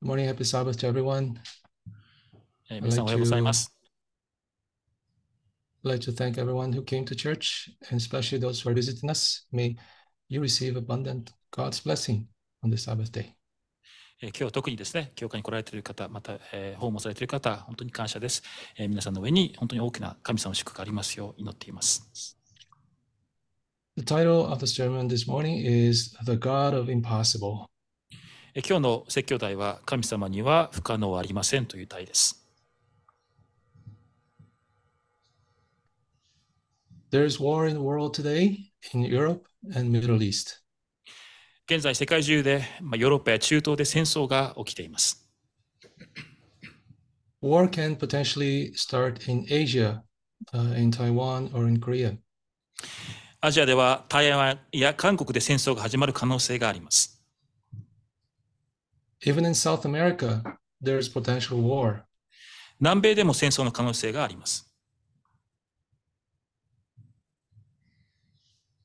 Good morning, happy Sabbath to everyone. I'd like to, I'd like to thank everyone who came to church, and especially those who are visiting us. May you receive abundant God's blessing on the Sabbath day. 今日特にですね、教会に来られている方、また、えー、訪問されている方、本当に感謝です、えー。皆さんの上に本当に大きな神様の祝福がありますよう祈っています。The title of the sermon this morning is The God of Impossible. 今日の説教題は神様には不可能ありませんという題です。There is war in the world today in Europe and Middle East. 現在世界中で、まあ、ヨーロッパや中東で戦争が起きています。War can potentially start in Asia, uh, in Taiwan or in Korea. アジアでは台湾や韓国で戦争が始まる可能性があります。Even in South America, there is potential war. 南米でも戦争の可能性があります。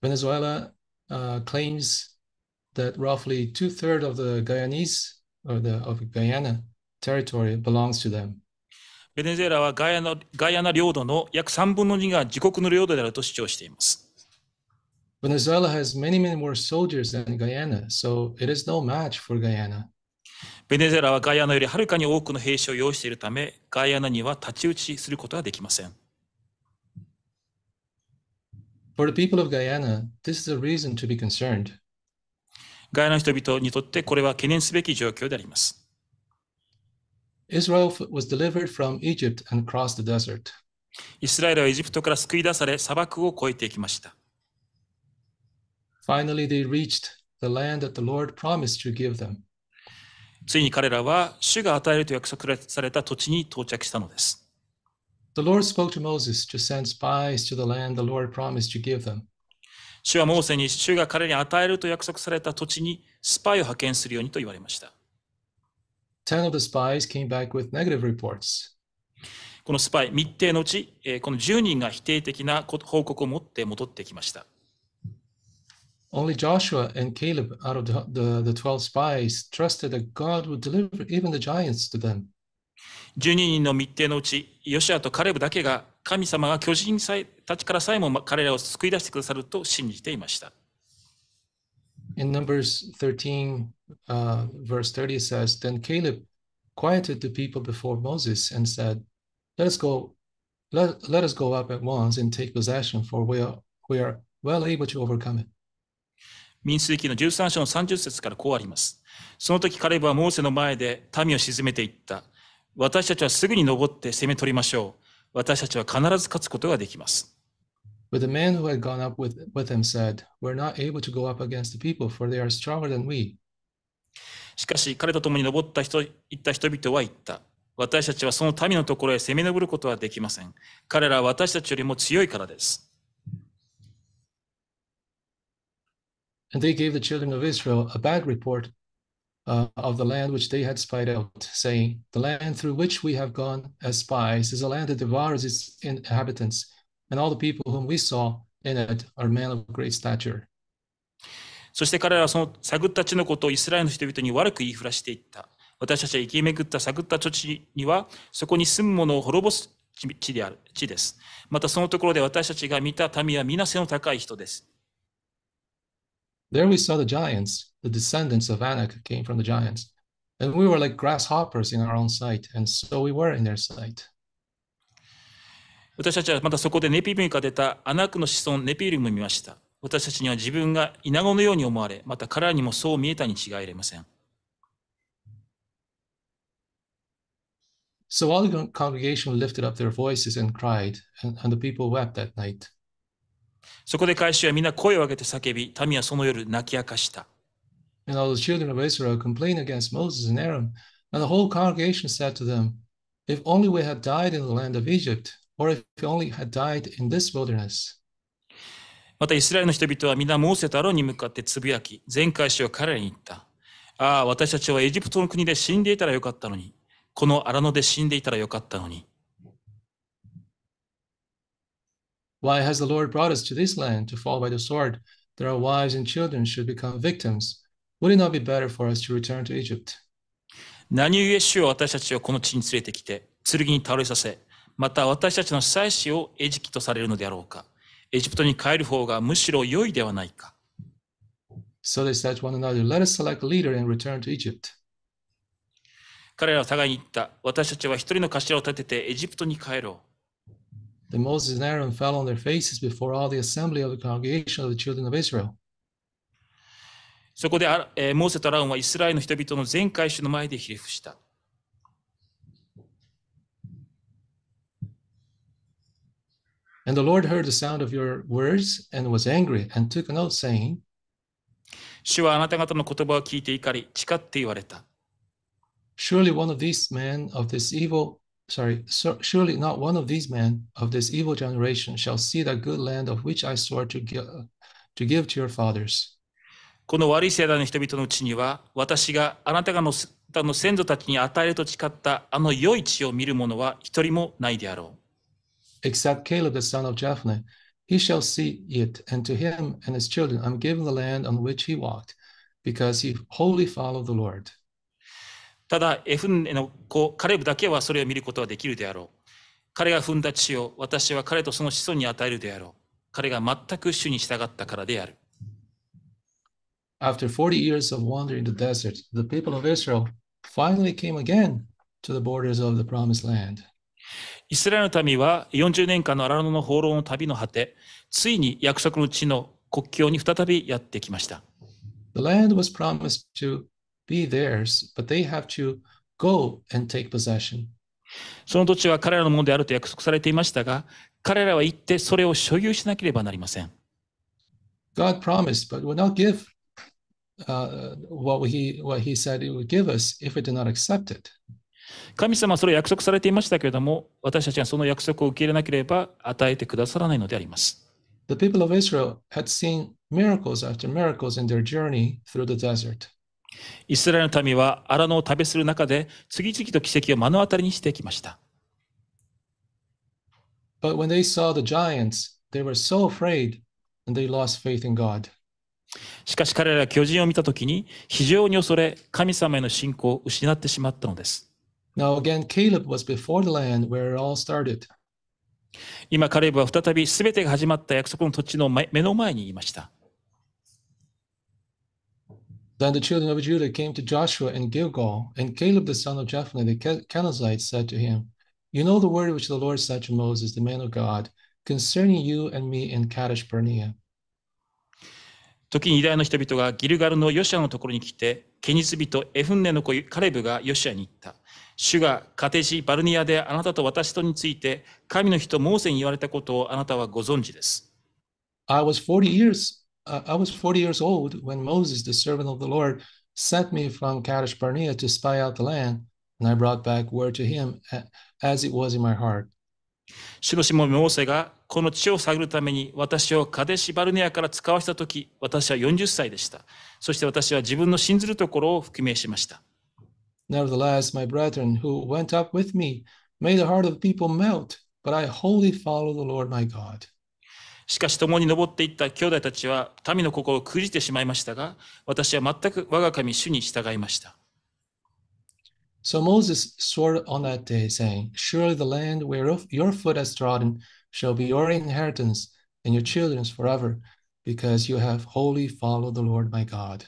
Venezuela uh, claims that roughly two thirds of the Guyanese or the of Guyana territory belongs to them. ヘネスエラはカヤナカヤナ領土の約3分の has many, many more soldiers than Guyana, so it is no match for Guyana. ベネズエラはガイアナよりはるかに多くの兵士を擁しているため、ガイアナには太刀打ちすることはできません。For the people of Guyana, this is a reason to be concerned. ガイアナ人々にとってこれは懸念すべき状況であります。Israel was delivered from Egypt and crossed the desert. イスラエルはエジプトから救い出され、砂漠を越えていきました。Finally, they reached the land that the Lord promised to give them. ついに彼らは主が与えると約束された土地に到着したのです。The Lord spoke to Moses to send spies to the land the Lord promised to give them. 主はモーセに主が彼に与えると約束された土地にスパイを派遣するようにと言われました。10 of the spies came back with negative reports. このスパイ、密偵のうち、この10人が否定的な報告を持って戻ってきました。Only Joshua and Caleb out of the, the, the 12 spies trusted that God would deliver even the giants to them. In Numbers 13, uh, verse 30 says, Then Caleb quieted the people before Moses and said, Let us go, let, let us go up at once and take possession, for we are, we are well able to overcome it. 民数記の13章の30節からこうあります。その時カレブはモーセの前で民を沈めていった。私たちはすぐに登って攻め取りましょう。私たちは必ず勝つことができます。But the man who had gone up with, with him said, We're not able to go up against the people, for they are stronger than we. しかし、彼と共に登った人行った人々は言った。私たちはその民のところへ攻め登ることはできません。彼らは私たちよりも強いからです。And they gave the children of Israel a bad report uh, of the land which they had spied out, saying, The land through which we have gone as spies is a land that devours its inhabitants, and all the people whom we saw in it are men of great stature. そして彼らはそのサグった地のことをイスラエルの人々に悪く言いふらしていった。私たちは生き巡った探った土地には、そこに住む者を滅ぼす地である地です。またそのところで私たちが見た民は皆背の高い人です。there we saw the giants. The descendants of Anak came from the giants. And we were like grasshoppers in our own sight, and so we were in their sight. So all the congregation lifted up their voices and cried, and, and the people wept that night. そこで会衆は皆声を上げて叫び、民はその夜泣き明かした。And all the children of Israel complained against Moses and Aaron, and the whole congregation said to them, If only we had died in the land of Egypt, or if we only had died in this wilderness. またイスラエルの人々は皆モーセとアロンに向かってつぶやき、全会衆は彼らに言った。ああ、私たちはエジプトの国で死んでいたらよかったのに、この荒野で死んでいたらよかったのに。Why has the Lord brought us to this land to fall by the sword, that our wives and children should become victims? Would it not be better for us to return to Egypt? 何故主は私たちをこの地に連れてきて、剣に倒れさせ、また私たちの妻子をエジプトされるのであろうか。エジプトに帰る方がむしろ良いではないか。So they said to one another, Let us select a leader and return to Egypt. 彼らは互いに言った、私たちは一人の頭を立ててエジプトに帰ろう。Then Moses and Aaron fell on their faces before all the assembly of the congregation of the children of Israel. そこで、えー、モーセとアランはイスラエルの人々の全会衆の前でひれ伏した。And the Lord heard the sound of your words and was angry and took an oath, saying, 主はあなた方の言葉を聞いて怒り、誓って言われた。Surely one of these men of this evil sorry, so surely not one of these men of this evil generation shall see that good land of which I swore to give, to, give to your fathers. Except Caleb the son of Jephunneh, he shall see it, and to him and his children I'm giving the land on which he walked, because he wholly followed the Lord. ただ、エフンネの子、カレブだけはそれを見ることはできるであろう。彼が踏んだ地を私は彼とその子孫に与えるであろう。彼が全く主に従ったからである。After 40 years of wandering the desert, the people of Israel finally came again to the borders of the promised land. イスラエルの民は40年間の荒野の放浪の旅の果て、ついに約束の地の国境に再びやってきました。The land was promised to be theirs, but they have to go and take possession. その土地は彼らのものであると約束されていましたが、彼らは行ってそれを所有しなければなりません。God promised, but will not give uh, what, he, what He said He would give us if we did not accept it. 神様はそれを約束されていましたけれども、私たちがその約束を受け入れなければ与えてくださらないのであります。The people of Israel had seen miracles after miracles in their journey through the desert. イスラエルの民は荒野を旅する中で次々と奇跡を目の当たりにしてきました。しかし彼らは巨人を見たときに非常に恐れ神様への信仰を失ってしまったのです。今、カレブは再びすべてが始まった約束の土地の目の前にいました。Then the children of Judah came to Joshua and Gilgal, and Caleb the son of Jephunneh the Kenizzite said to him, You know the word which the Lord said to Moses, the man of God, concerning you and me in Kadesh Barnea. 時にユダヤの人々がギルガルのヨシアのところに来て、ケニズ人エフンネの子カレブがヨシアに言った。主がカテジ・バルニアであなたと私とについて、神の人モーセに言われたことをあなたはご存知です。I was 40 years I was 40 years old when Moses, the servant of the Lord, sent me from Kadesh Barnea to spy out the land, and I brought back word to him as it was in my heart. 主のしもモーセがこの地を探るために私をカデシバルネアから使わせたとき、私は40歳でした。そして私は自分の信ずるところを復命しました。Nevertheless, my brethren who went up with me made the heart of people melt, but I wholly follow the Lord my God. しかし共に登っていった兄弟たちは民の心をくじてしまいましたが、私は全く我が神主に従いました。So Moses swore on that day, saying, Surely the land whereof your foot has trodden shall be your inheritance and your children's forever, because you have wholly followed the Lord my God.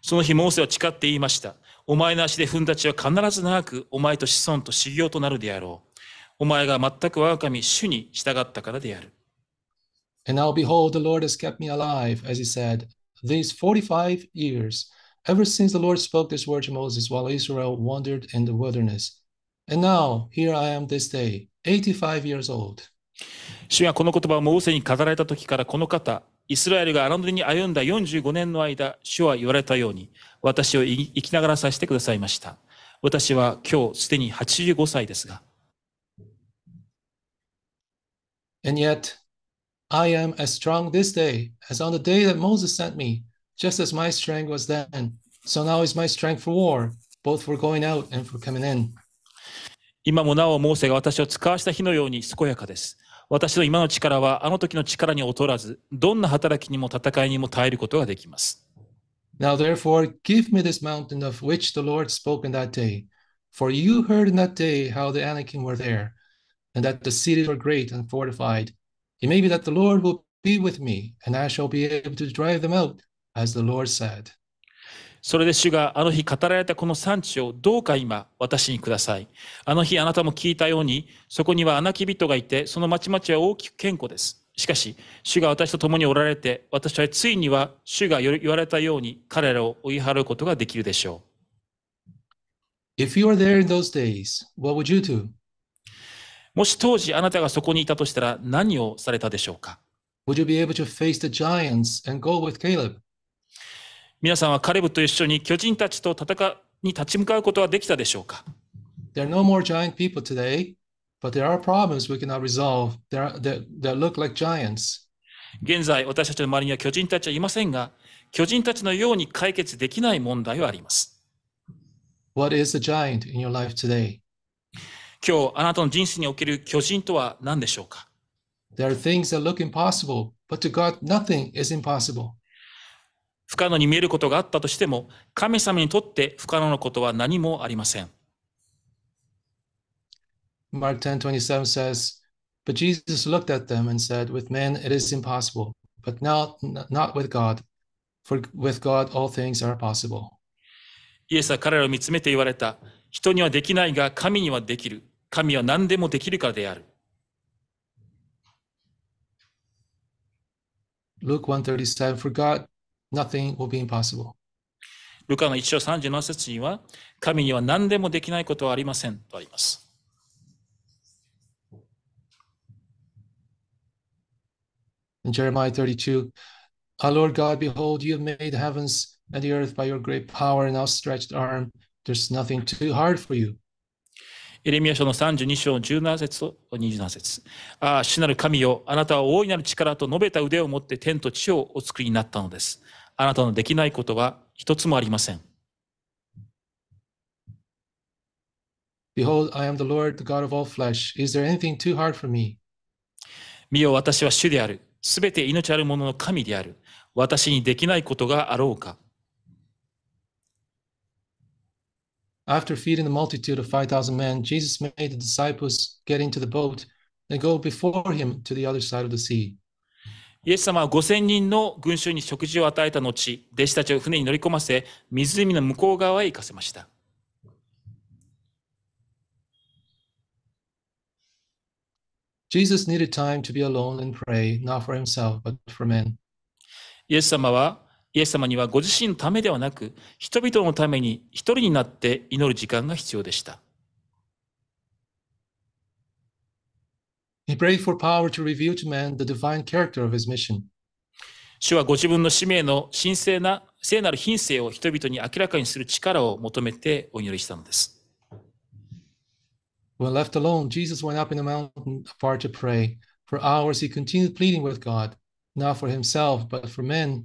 その日、モーセは誓って言いました。お前の足で踏んだちは必ず長くお前と子孫と修行となるであろう。お前が全く我が神主に従ったからである。And now, behold, the Lord has kept me alive, as he said, these 45 years, ever since the Lord spoke this word to Moses while Israel wandered in the wilderness. And now, here I am this day, 85 years old. 主がこの言葉をモーセに語られた時からこの方、イスラエルが荒野に歩んだ45年の間、主は言われたように、私を生きながらさせてくださいました。私は今日すでに85歳ですが。And yet, I am as strong this day as on the day that Moses sent me, just as my strength was then. So now is my strength for war, both for going out and for coming in. 今もなお、モーセが私を使わした日のように健やかです。私の今の力はあの時の力に劣らず、どんな働きにも戦いにも耐えることができます。Now therefore, give me this mountain of which the Lord spoke in that day. For you heard in that day how the Anakim were there, and that the cities were great and fortified. It may be that the Lord will be with me, and I shall be able to drive them out, as the Lord said. それで主があの日語られたこの産地をどうか今私にください。あの日あなたも聞いたようにそこには穴き人がいてその町々は大きく健康です。しかし主が私と共におられて私はついには主が言われたように彼らを追い払うことができるでしょう。If you are there in those days, what would you do? もし当時あなたがそこにいたとしたら何をされたでしょうか皆さんはカレブと一緒に巨人たちと戦うに立ち向かうことはできたでしょうか現在、私たちの周りには巨人たちはいませんが、巨人たちのように解決できない問題はあります。今日あなたの人生における巨人とは何でしょうか There are things that look impossible, but to God nothing is impossible. 不可能に見えることがあったとしても、神様にとって不可能なことは何もありません。Mark 10:27 says, But Jesus looked at them and said, With men it is impossible, but not, not with God, for with God all things are possible. イエスは彼らを見つめて言われた。人にはできないが神にはできる。神は何でもできるからである。Luke 137 For God, nothing will be impossible. ルカの1章37節には、神には何でもできないことはありませんとあります。In Jeremiah 32, Our Lord God, behold, you have made the heavens and the earth by your great power and outstretched arm. There's nothing too hard for you. エレミア書の32章17節と27節ああ、主なる神よ、あなたは大いなる力と述べた腕を持って天と地をお作りになったのです。あなたのできないことは一つもありません。Behold, I am the Lord, the God of all flesh. Is there anything too hard for me? 見よ、私は主である。すべて命あるものの神である。私にできないことがあろうか。After feeding the multitude of 5,000 men, Jesus made the disciples get into the boat and go before him to the other side of the sea. イエス様は5000人の群衆に食事を与えた後、弟子たちを船に乗り込ませ、湖の向こう側へ行かせました。Jesus needed time to be alone and pray, not for himself, but for men. イエス様はイエス様にはご自身のためではなく、人々のために一人になって祈る時間が必要でした。He prayed for power to reveal to man the divine character of his mission. 主はご自分の使命の神聖な聖なる品性を人々に明らかにする力を求めてお祈りしたのです。When left alone, Jesus went up in a mountain apart to pray. For hours he continued pleading with God, not for himself, but for men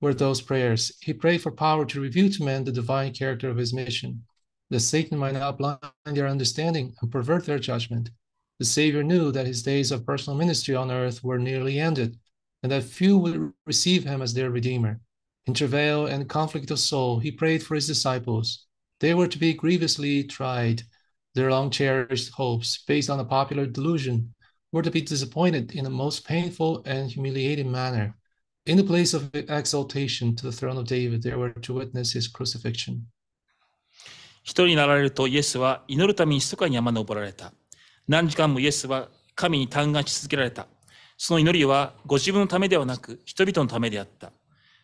were those prayers. He prayed for power to reveal to men the divine character of his mission, that Satan might not blind their understanding and pervert their judgment. The Savior knew that his days of personal ministry on earth were nearly ended, and that few would receive him as their Redeemer. In travail and conflict of soul, he prayed for his disciples. They were to be grievously tried. Their long cherished hopes, based on a popular delusion, were to be disappointed in a most painful and humiliating manner. In the place of exaltation to the throne of David, t h e were to witness his crucifixion. 一人になられるとイエスは祈るために密かに山登られた。何時間もイエスは神に嘆願し続けられた。その祈りはご自分のためではなく人々のためであった。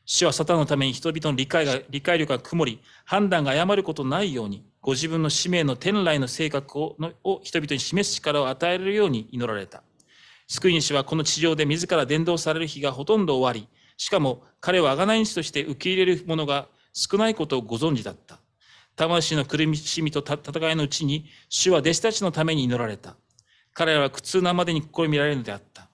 主はサタンのために人々の理解が理解力が曇り、判断が誤ることないように、ご自分の使命の天来の性格をを人々に示す力を与えるように祈られた。救い主はこの地上で自ら伝道される日がほとんど終わり、しかも彼は贖い主として受け入れる者が少ないことをご存知だった。魂の苦しみと戦いのうちに、主は弟子たちのために祈られた。彼らは苦痛なまでに試みられるのであった。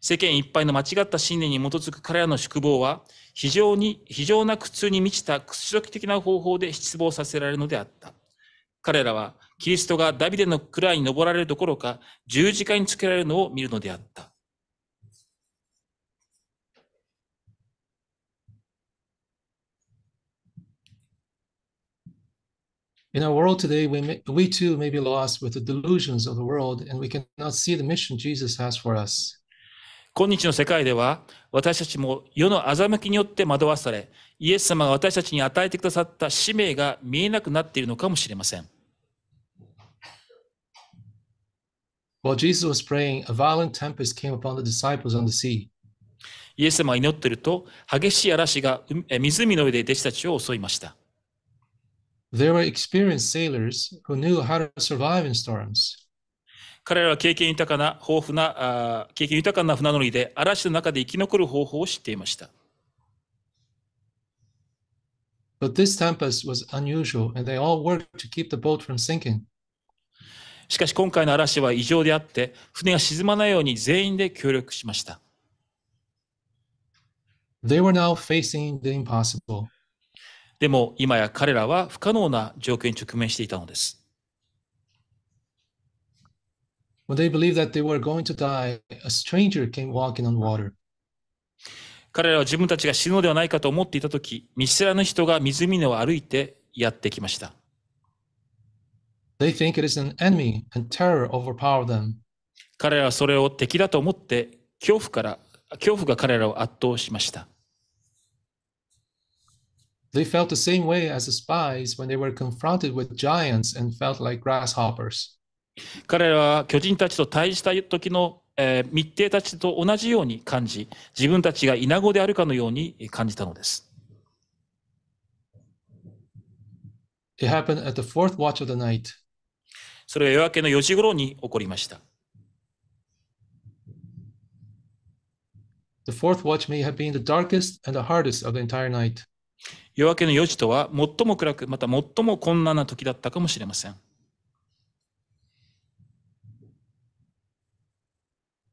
世間いっぱいの間違った信念に基づく彼らの宿坊は、非常に、非常な苦痛に満ちた屈辱的な方法で失望させられるのであった。彼らはキリストがダビデの蔵に登られるどころか、十字架につけられるのを見るのであった。In our world today, we, may, we too may be lost with the delusions of the world, and we cannot see the mission Jesus has for us. 今日の世界では、私たちも世の欺きによって惑わされ、イエス様が私たちに与えてくださった使命が見えなくなっているのかもしれません。While Jesus was praying, a violent tempest came upon the disciples on the sea. イエス様が祈っていると、激しい嵐が湖の上で弟子たちを襲いました。There were experienced sailors who knew how to survive in storms. 彼らは経験豊かな、豊富な、経験豊かな船乗りで、嵐の中で生き残る方法を知っていました。But this tempest was unusual, and they all worked to keep the boat from sinking. しかし今回の嵐は異常であって、船が沈まないように全員で協力しました。They were now facing the impossible. でも今や彼らは不可能な状況に直面していたのです。彼らは自分たちが死ぬのではないかと思っていたとき、見知らぬ人が湖を歩いてやってきました。They think it is an enemy and terror overpower them. 彼らはそれを敵だと思って恐怖から恐怖が彼らを圧倒しました。They felt the same way as the spies when they were confronted with giants and felt like grasshoppers. 彼らは巨人たちと対峙した時の、えー、密偵たちと同じように感じ、自分たちがイナゴであるかのように感じたのです。It happened at the fourth watch of the night. それは夜明けの4時頃に起こりました。The fourth watch may have been the darkest and the hardest of the entire night. 夜明けの4時とは最も暗く、また最も困難な時だったかもしれません。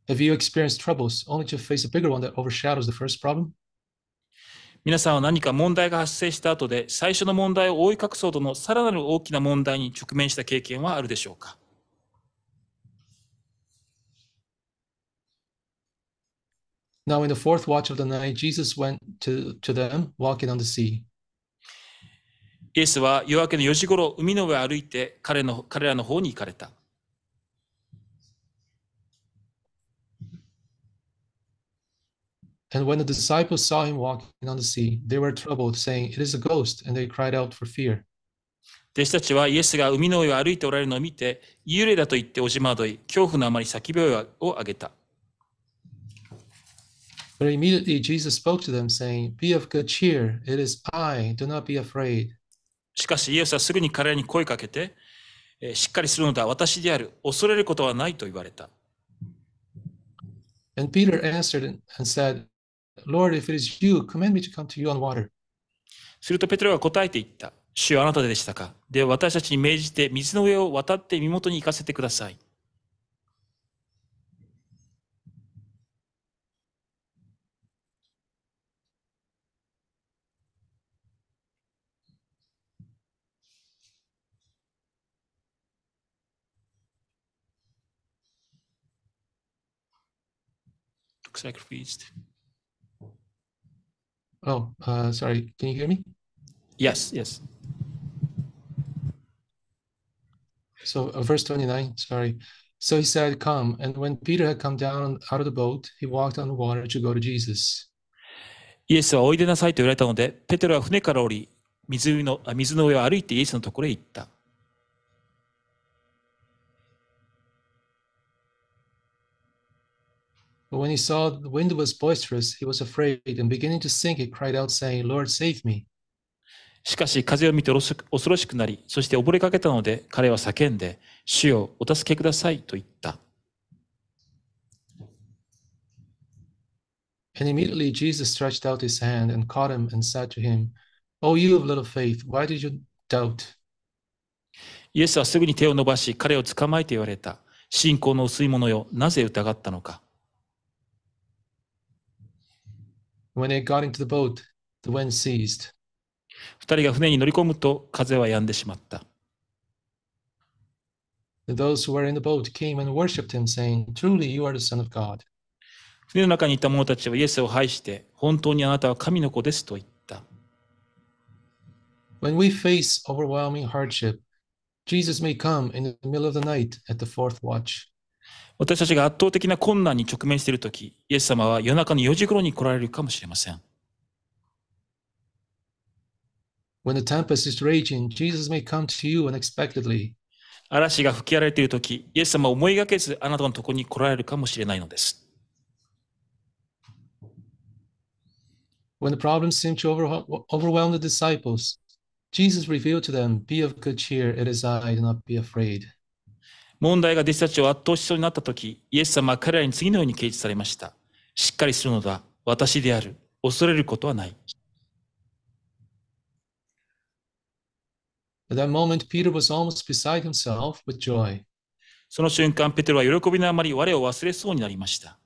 Have you experienced troubles only to face a bigger one that overshadows the first problem? 皆さんは何か問題が発生した後で最初の問題を覆い隠そうとのさらなる大きな問題に直面した経験はあるでしょうか？Now in the fourth watch of the night, Jesus went to, to them walking on the sea. イエスは夜明けの4時ごろ、海の上を歩いて彼の彼らの方に行かれた。And when the disciples saw him walking on the sea, they were troubled, saying, It is a ghost, and they cried out for fear. 弟子たちはイエスが海の上を歩いておられるのを見て、幽霊だと言っておじまどい、恐怖のあまり叫び声を上げた。But immediately Jesus spoke to them, saying, Be of good cheer, it is I, do not be afraid. しかし、イエスはすぐに彼らに声かけて、しっかりするのだ、私である、恐れることはないと言われた。And Peter answered and said, Lord, if it is you, command me to come to you on water. するとペテロが答えていった。主はあなたでしたかで、私たちに命じて水の上を渡って身元に行かせてください。Looks Oh, uh, sorry. Can you hear me? Yes, yes. So, uh, verse 29, sorry. So he said, Come. And when Peter had come down out of the boat, he walked on the water to go to Jesus. イエスはおいでなさいと言われたので、ペテロは船から降り、湖の水の上を歩いてイエスのところへ行った。But when he saw the wind was boisterous, he was afraid, and beginning to sink, he cried out, saying, Lord, save me. しかし風を見て恐ろしくなり、そして溺れかけたので彼は叫んで、主よお助けくださいと言った。And immediately Jesus stretched out his hand and caught him and said to him, O you of little faith, why did you doubt? イエスはすぐに手を伸ばし、彼を捕まえて言われた。信仰の薄い者よ、なぜ疑ったのか。When they got into the boat, the wind ceased. 二人が船に乗り込むと風は止んでしまった。Those who were in the boat came and worshipped him, saying, Truly you are the Son of God. 船の中にいた者たちはイエスを拝して、本当にあなたは神の子ですと言った。When we face overwhelming hardship, Jesus may come in the middle of the night at the fourth watch. 私たちが圧倒的な困難に直面しているとき、イエス様は夜中の4時頃に来られるかもしれません。When the tempest is raging, Jesus may come to you unexpectedly. 嵐が吹き荒れているとき、イエス様は思いがけずあなたのところに来られるかもしれないのです。When the problems seem to overwhelm the disciples, Jesus revealed to them, Be of good cheer, it is I, do not be afraid. 問題が弟子たちを圧倒しそうになった時、イエス様は彼らに次のように掲示されました。しっかりするのだ。私である。恐れることはない。At that moment, Peter was almost beside himself with joy. その瞬間、ペテロは喜びのあまり我を忘れそうになりました。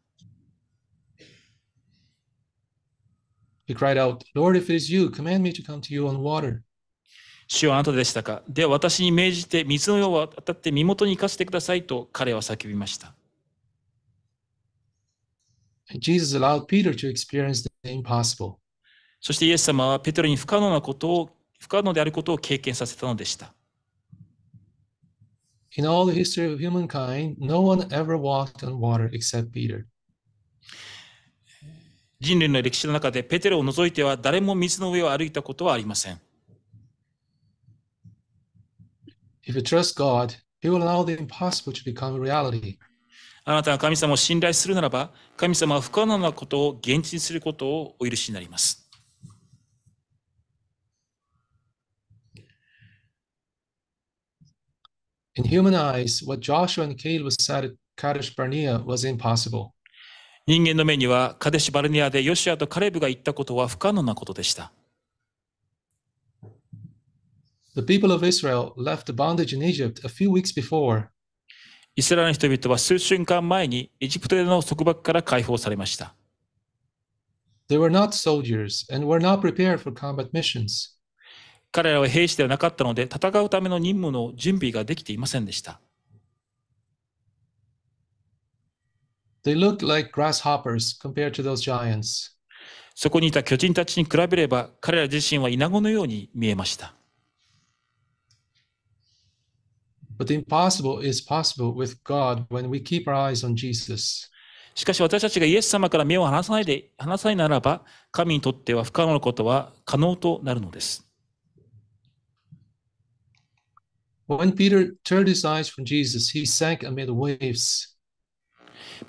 He cried out, Lord, if it is you, command me to come to you on water. 主はあなたでしたかでは私に命じて水のようを渡って身元に行かせてくださいと彼は叫びました。Jesus allowed Peter to experience the impossible. そしてイエス様はペテロに不可能なことを不可能であることを経験させたのでした。In all the history of humankind, no one ever walked on water except Peter. 人類の歴史の中でペテロを除いては誰も水の上を歩いたことはありません。If you trust God, He will allow the impossible to become reality. あなたが神様を信頼するならば、神様は不可能なことを現実にすることをお許しになります。In human eyes, what Joshua and Caleb said at Kadesh Barnea was impossible. 人間の目にはカデシュバルニアでヨシアとカレブが言ったことは不可能なことでした。The people of Israel left the bondage in Egypt a few weeks before. イスラエルの人々は数週間前にエジプトでの束縛から解放されました。They were not soldiers and were not prepared for combat missions. 彼らは兵士ではなかったので、戦うための任務の準備ができていませんでした。They looked like grasshoppers compared to those giants. そこにいた巨人たちに比べれば、彼ら自身はイナゴのように見えました。But the impossible is possible with God when we keep our eyes on Jesus. しかし私たちがイエス様から目を離さないで、離さないならば、神にとっては不可能なことは可能となるのです。When Peter turned his eyes from Jesus, he sank amid waves.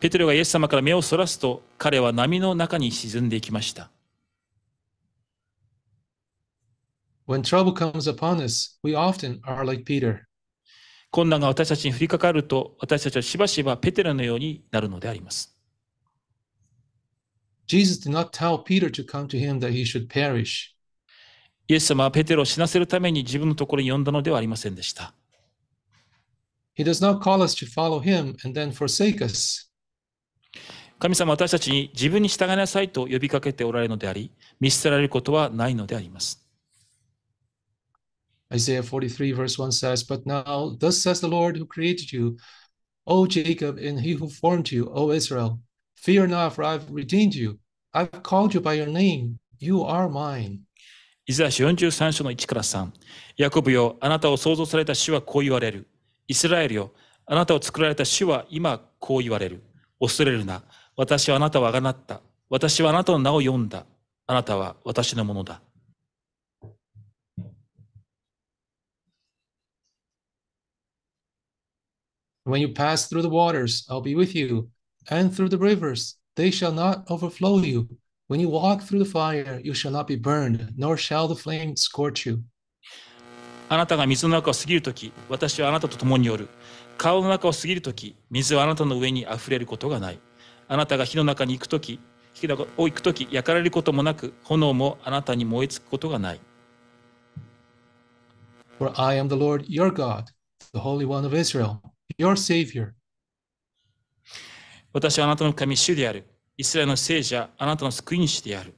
ペテロがイエス様から目をそらすと、彼は波の中に沈んでいきました。When trouble comes upon us, we often are like Peter. 困難が私たちに降りかかると、私たちはしばしばペテラのようになるのであります。Jesus did not tell Peter to come to him that he should perish. イエス様はペテロを死なせるために自分のところに呼んだのではありませんでした。He does not call us to follow him and then forsake us. 神様は私たちに自分に従いなさいと呼びかけておられるのであり、見捨てられることはないのであります。Isaiah 43, verse 1 says, But now, thus says the Lord who created you, O Jacob, and he who formed you, O Israel, fear not, for I've redeemed you. I've called you by your name. You are mine. イザヤ書43章の1から3。ヤコブよ、あなたを創造された主はこう言われる。イスラエルよ、あなたを作られた主は今こう言われる。恐れるな。私はあなたをあがなった。私はあなたの名を呼んだ。あなたは私のものだ。When you pass through the waters, I'll be with you, and through the rivers, they shall not overflow you. When you walk through the fire, you shall not be burned, nor shall the flame scorch you. あなたが水の中を過ぎるとき、私はあなたと共におる。顔の中を過ぎるとき、水はあなたの上にあふれることがない。あなたが火の中に行くとき、火を行くとき、焼かれることもなく、炎もあなたに燃え尽くことがない。For I am the Lord your God, the Holy One of Israel. your Savior. 私はあなたの神主である。イスラエルの聖者、あなたの救い主である。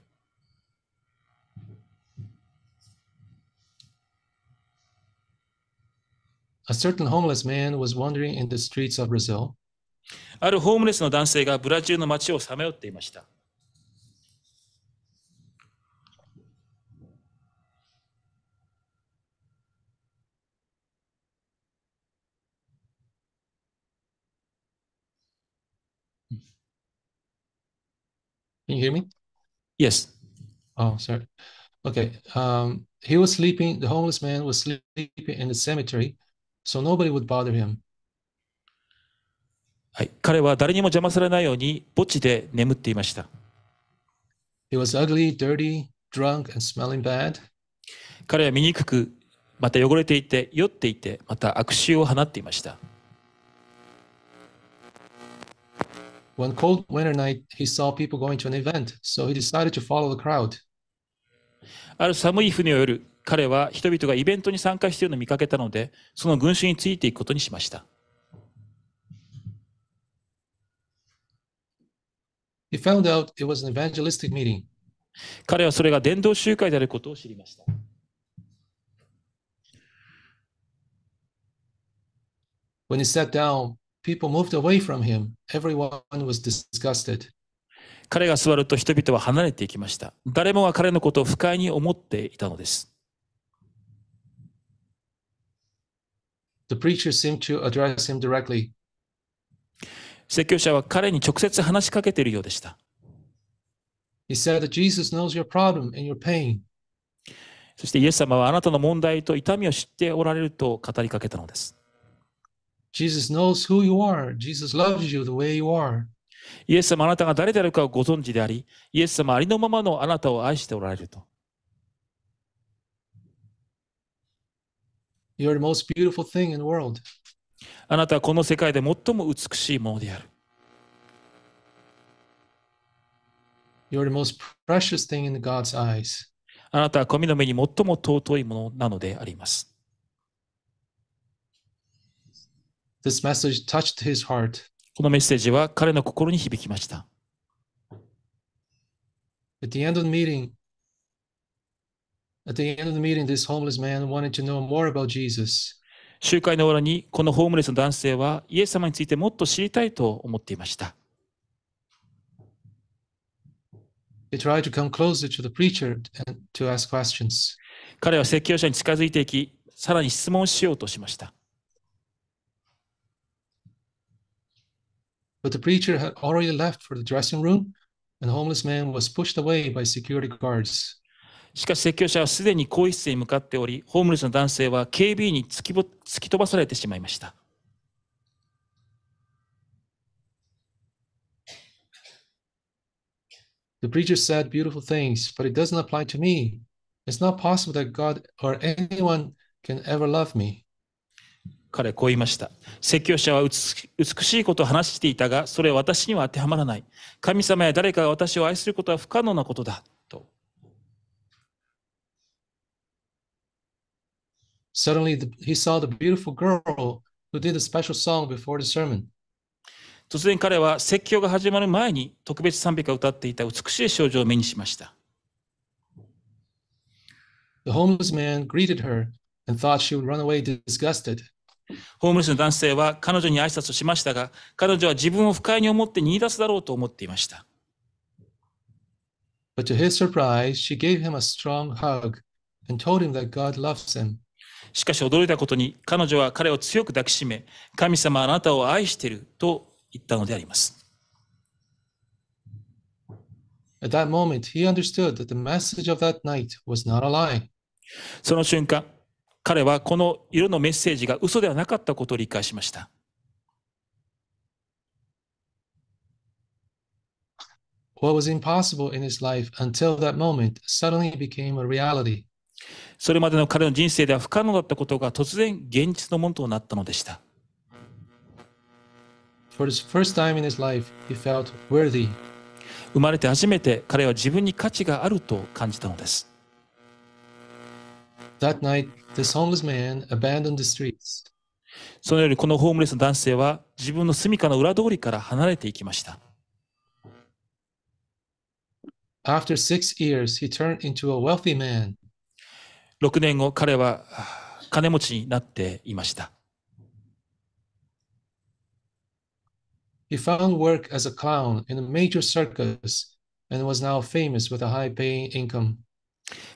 A certain homeless man was wandering in the streets of Brazil. あるホームレスの男性がブラジルの街をさまよっていました。Can you hear me? Yes. Oh, sorry. Okay. Um, he was sleeping, the homeless man was sleeping in the cemetery, so nobody would bother him. はい、彼は誰にも邪魔されないように墓地で眠っていました。He was ugly, dirty, drunk, and smelling bad. 彼は醜く、また汚れていて、酔っていて、また悪臭を放っていました。One cold winter night, he saw people going to an event, so he decided to follow the crowd. ある寒い船を夜、彼は人々がイベントに参加しているのを見かけたので、その群衆についていくことにしました。He found out it was an evangelistic meeting. 彼はそれが伝道集会であることを知りました。When he sat down, people moved away from him. Everyone was disgusted. 彼が座ると人々は離れていきました。誰もが彼のことを不快に思っていたのです。The preacher seemed to address him directly. 説教者は彼に直接話しかけているようでした。He said that Jesus knows your problem and your pain. そしてイエス様はあなたの問題と痛みを知っておられると語りかけたのです。Jesus knows who you are. Jesus loves you the way you are. イエス様あなたが誰であるかをご存知であり、イエス様ありのままのあなたを愛しておられると。You're a the most beautiful thing in the world. あなたはこの世界で最も美しいものである。You're a the most precious thing in God's eyes. あなたは神の目に最も尊いものなのであります。This message touched his heart. このメッセージは彼の心に響きました。集会の終わりに、このホームレスの男性は、イエス様についてもっと知りたいと思っていました。彼は説教者に近づいていき、さらに質問しようとしました。But the preacher had already left for the dressing room, and the homeless man was pushed away by security guards. しかし説教者はすでに更衣室に向かっており、ホームレスの男性は警備員に突きぼ突き飛ばされてしまいました。The preacher said beautiful things, but it doesn't apply to me. It's not possible that God or anyone can ever love me. 彼こう言いました。説教者は美しいことを話していたが、それは私には当てはまらない。神様や誰かが私を愛することは不可能なことだ。と。Suddenly he saw the beautiful girl who did a special song before the sermon. 突然彼は説教が始まる前に特別賛美歌を歌っていた美しい少女を目にしました。The homeless man greeted her and thought she would run away disgusted. ホームレスの男性は彼女に挨拶しましたが、彼女は自分を不快に思って逃げ出すだろうと思っていました。しかし驚いたことに、彼女は彼を強く抱きしめ、神様はあなたを愛していると言ったのであります。その瞬間、彼はこの色のメッセージが嘘ではなかったことを理解しました。What was impossible in his life until that moment suddenly became a reality. それまでの彼の人生では不可能だったことが突然現実のものとなったのでした。For his first time in his life, he felt worthy. 生まれて初めて彼は自分に価値があると感じたのです。That night, This homeless man abandoned the streets. そのよりこのホームレスの男性は自分の住処の裏通りから離れていきました。After six years, he turned into a wealthy man. 6年後、彼は金持ちになっていました。He found work as a clown in a major circus and was now famous with a high paying income.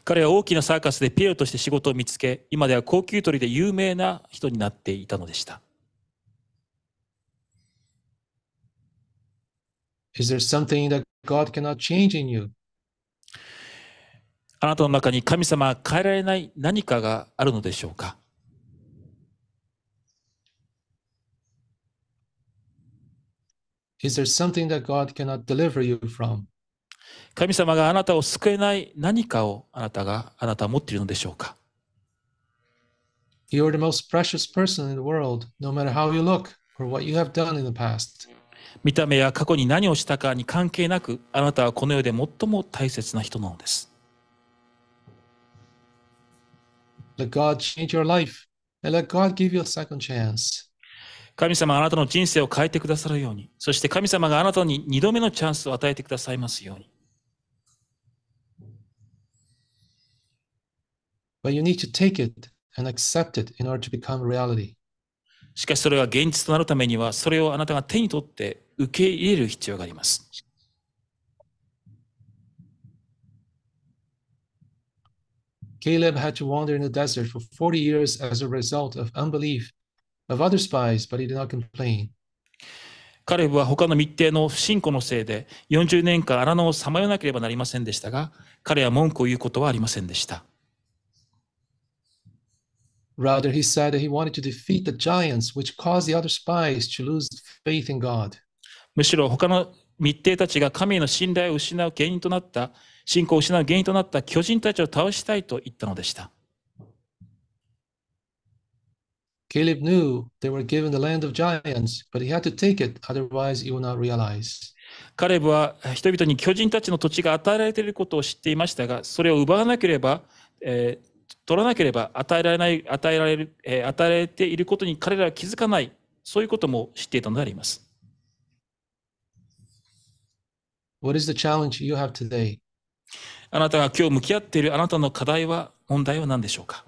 彼は大きなサーカスでピエロとして仕事を見つけ今では高級鳥で有名な人になっていたのでした Is there something that God cannot change in you? あなたの中に神様は変えられない何かがあるのでしょうか Is there something that God cannot deliver you from? 神様があなたを救えない何かをあなたがあなたは持っているのでしょうか You are the most precious person in the world, no matter how you look or what you have done in the past. 見た目や過去に何をしたかに関係なく、あなたはこの世で最も大切な人なのです。Let God change your life and let God give you a second chance. 神様があなたの人生を変えてくださるように、そして神様があなたに2度目のチャンスを与えてくださいますように。But you need to take it and accept it in order to become reality. しかしそれは現実となるためには、それをあなたが手に取って受け入れる必要があります。Caleb had to wander in the desert for 40 years as a result of unbelief of other spies, but he did not complain. カレブは他の密偵の不信仰のせいで40年間荒野をさまよなければなりませんでしたが、彼は文句を言うことはありませんでした。Rather, he said h e wanted to defeat the giants, which c a u s e the other spies to lose faith in God. むしろ他の密偵たちが神の信頼を失う原因となった、信仰を失う原因となった巨人たちを倒したいと言ったのでした。ケレブは人々に巨人たちの土地が与えられていることを知っていましたが、それを奪わなければ、取らなければ与えられない、与えられる、えー、与えられていることに彼らは気づかない、そういうことも知っていたのであります。What is the challenge you have today? あなたが今日向き合っているあなたの課題は、問題は何でしょうか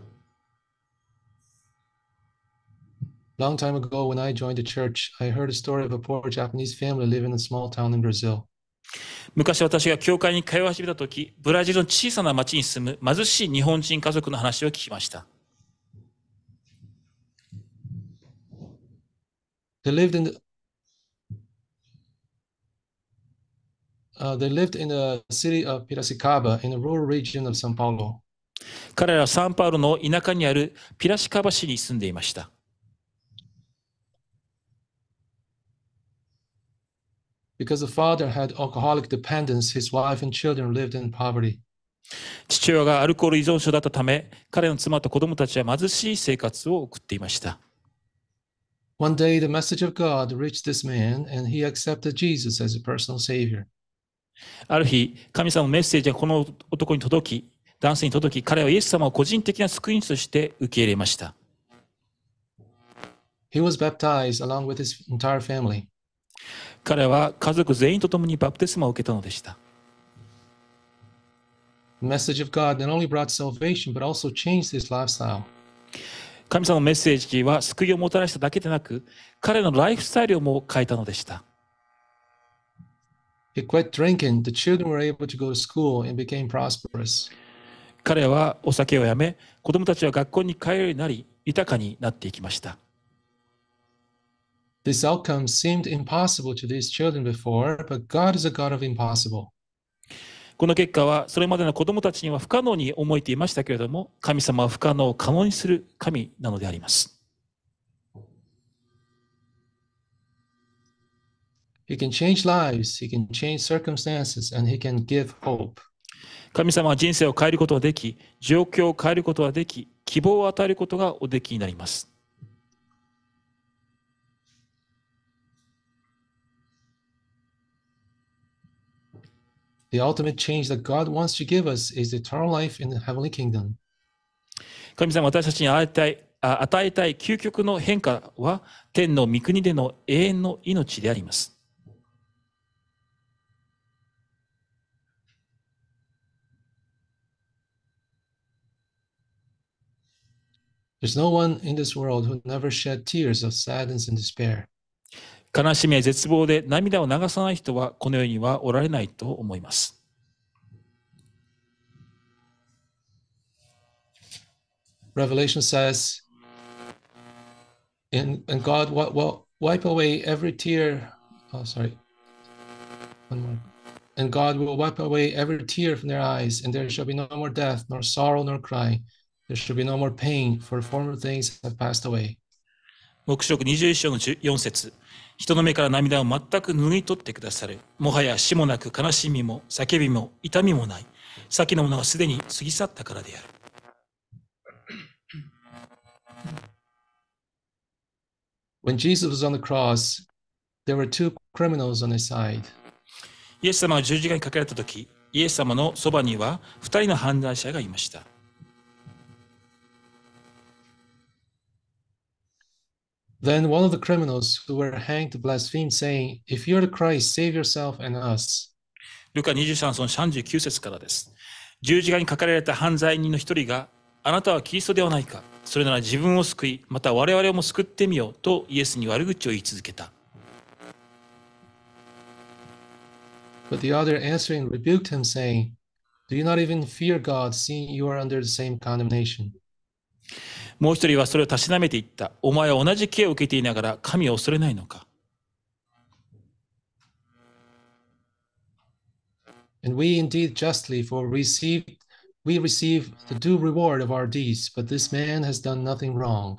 Long time ago, when I joined the church, I heard a story of a poor Japanese family living in a small town in Brazil. 昔私が教会に通い始めた時、ブラジルの小さな町に住む貧しい日本人家族の話を聞きました。They lived in the, uh, they lived in the city of Piracicaba in the rural region of São Paulo. 彼らはサンパウロの田舎にあるピラシカバ市に住んでいました。Because the father had alcoholic dependence, his wife and children lived in poverty. 父親がアルコール依存症だったため、彼の妻と子供たちは貧しい生活を送っていました。One day, the message of God reached this man, and he accepted Jesus as a personal savior. ある日、神様のメッセージがこの男に届き、男性に届き、彼はイエス様を個人的な救い主として受け入れました。He was baptized along with his entire family. 彼は家族全員とともにバプテスマを受けたのでした。神様のメッセージは救いをもたらしただけでなく、彼のライフスタイルも変えたのでした。彼はお酒をやめ、子供たちは学校に通うようになり、豊かになっていきました。This outcome seemed impossible to these children before, but God is a God of impossible. この結果はそれまでの子供たちには不可能に思えていましたけれども、神様は不可能を可能にする神なのであります。He can change lives, he can change circumstances, and he can give hope. 神様は人生を変えることができ、状況を変えることができ、希望を与えることがおできになります。The ultimate change that God wants to give us is eternal life in the heavenly kingdom. 神様私たちに与えたい与えたい究極の変化は天の御国での永遠の命であります。There's no one in this world who never shed tears of sadness and despair. 悲しみや絶望で涙を流さない人はこの世にはおられないと思います。Revelation says, "In and God will wipe away every tear. Oh, sorry. One more. And God will wipe away every tear from their eyes, and there shall be no more death, nor sorrow, nor cry. There shall be no more pain, for former things have passed away. 黙食21章の4節人の目から涙を全く拭い取ってくださる。もはや死もなく悲しみも叫びも痛みもない。先のものはすでに過ぎ去ったからである。When Jesus was on the cross, there were two criminals on his side. イエス様が十字架にかけられたとき、イエス様のそばには二人の犯罪者がいました。Then one of the criminals who were hanged blasphemed, saying, If you're the Christ, save yourself and us. ルカ23三39節からです。十字架にかかられた犯罪人の一人が、あなたはキリストではないか。それなら自分を救い、また我々も救ってみようとイエスに悪口を言い続けた。But the other answering rebuked him, saying, Do you not even fear God, seeing you are under the same condemnation? もう一人はそれをたしなめていった。お前は同じ刑を受けていながら神を恐れないのか。And we indeed justly, for receive, we receive the due reward of our deeds, but this man has done nothing wrong.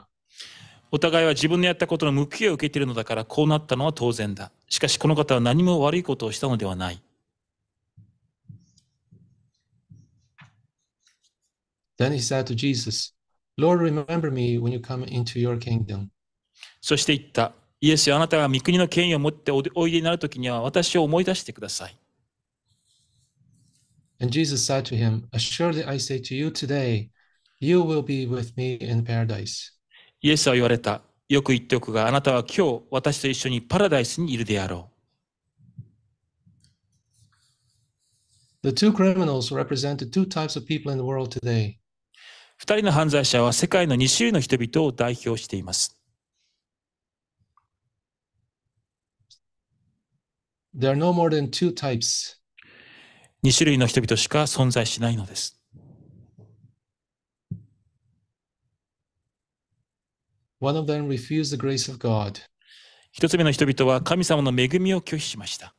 お互いは自分のやったことの報いを受けているのだからこうなったのは当然だ。しかしこの方は何も悪いことをしたのではない。Then he said to Jesus, Lord, remember me when you come into your kingdom. そして言った。イエスよあなたが御国の権威を持っておいでになるときには私を思い出してください。And Jesus said to him, Assuredly I say to you today, you will be with me in paradise. イエスは言われた。よく言っておくが、あなたは今日私と一緒にパラダイスにいるであろう。The two criminals represented two types of people in the world today. 人の犯罪者は世界の2種類の人々を代表しています。t 種類の人々しか存在しないのです。1つ目の人々は神様の恵みを拒否しました。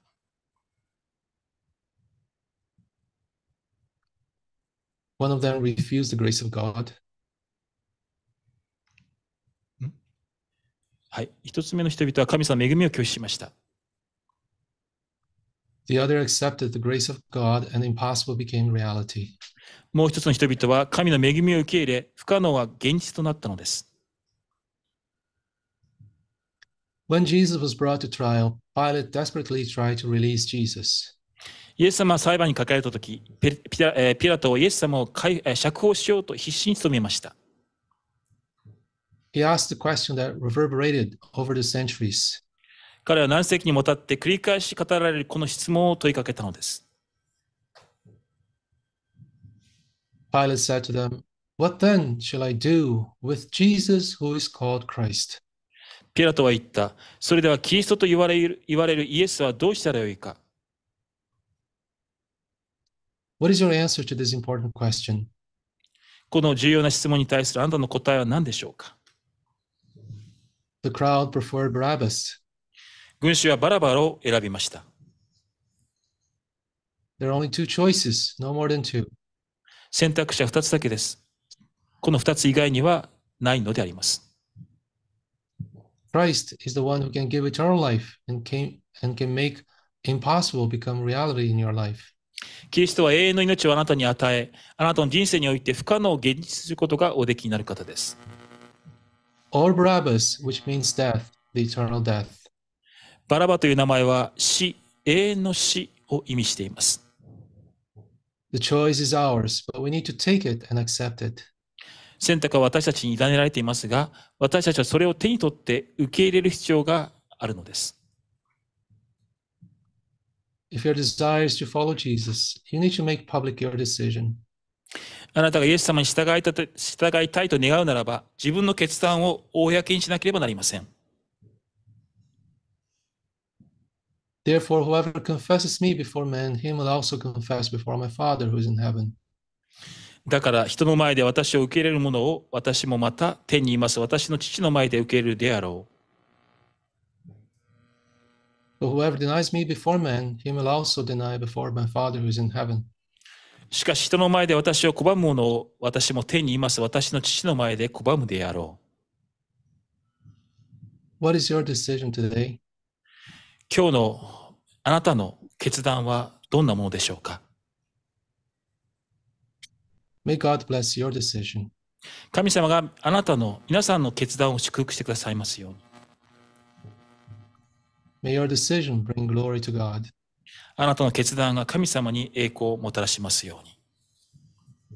one of them refused the grace of God. Hmm? はい、一つ目の人々は神様の恵みを拒否しました。The other accepted the grace of God and impossible became reality. もう一つの人々は神の恵みを受け入れ、不可能は現実となったのです。When Jesus was brought to trial, Pilate desperately tried to release Jesus. イエス様は裁判にかかれたとき、ピラトはイエス様を釈放しようと必死に努めました。彼は何世紀にもたって繰り返し語られるこの質問を問いかけたのです。ピラトは言った、それではキリストと言われる言われるイエスはどうしたらよいか What is your answer to this important question? この重要な質問に対するあなたの答えは何でしょうか The crowd preferred Barabbas. 群衆はバラバラを選びました。There are only two choices, no more than two. 選択肢は2つだけです。この2つ以外にはないのであります。Christ is the one who can give eternal life and can, and can make impossible become reality in your life. キリストは永遠の命をあなたに与え、あなたの人生において不可能を現実することがおできになる方です。All Barabbas, which means death, the eternal death. バラバという名前は死、永遠の死を意味しています。The choice is ours, but we need to take it and accept it. 選択は私たちに委ねられていますが、私たちはそれを手に取って受け入れる必要があるのです。if your desire is to follow Jesus, you need to make public your decision. あなたがイエス様に従いたと従いたいと願うならば、自分の決断を公にしなければなりません。Therefore, whoever confesses me before men, him will also confess before my Father who is in heaven. だから人の前で私を受け入れる者を私もまた天にいます私の父の前で受け入れるであろう。For whoever denies me before men, him will also deny before my Father who is in heaven. しかし人の前で私を拒む者を私も天にいます私の父の前で拒むであろう。What is your decision today? 今日のあなたの決断はどんなものでしょうか May God bless your decision. 神様があなたの皆さんの決断を祝福してくださいますように。May your decision bring glory to God. あなたの決断が神様に栄光をもたらしますよう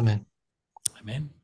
に。Amen. Amen.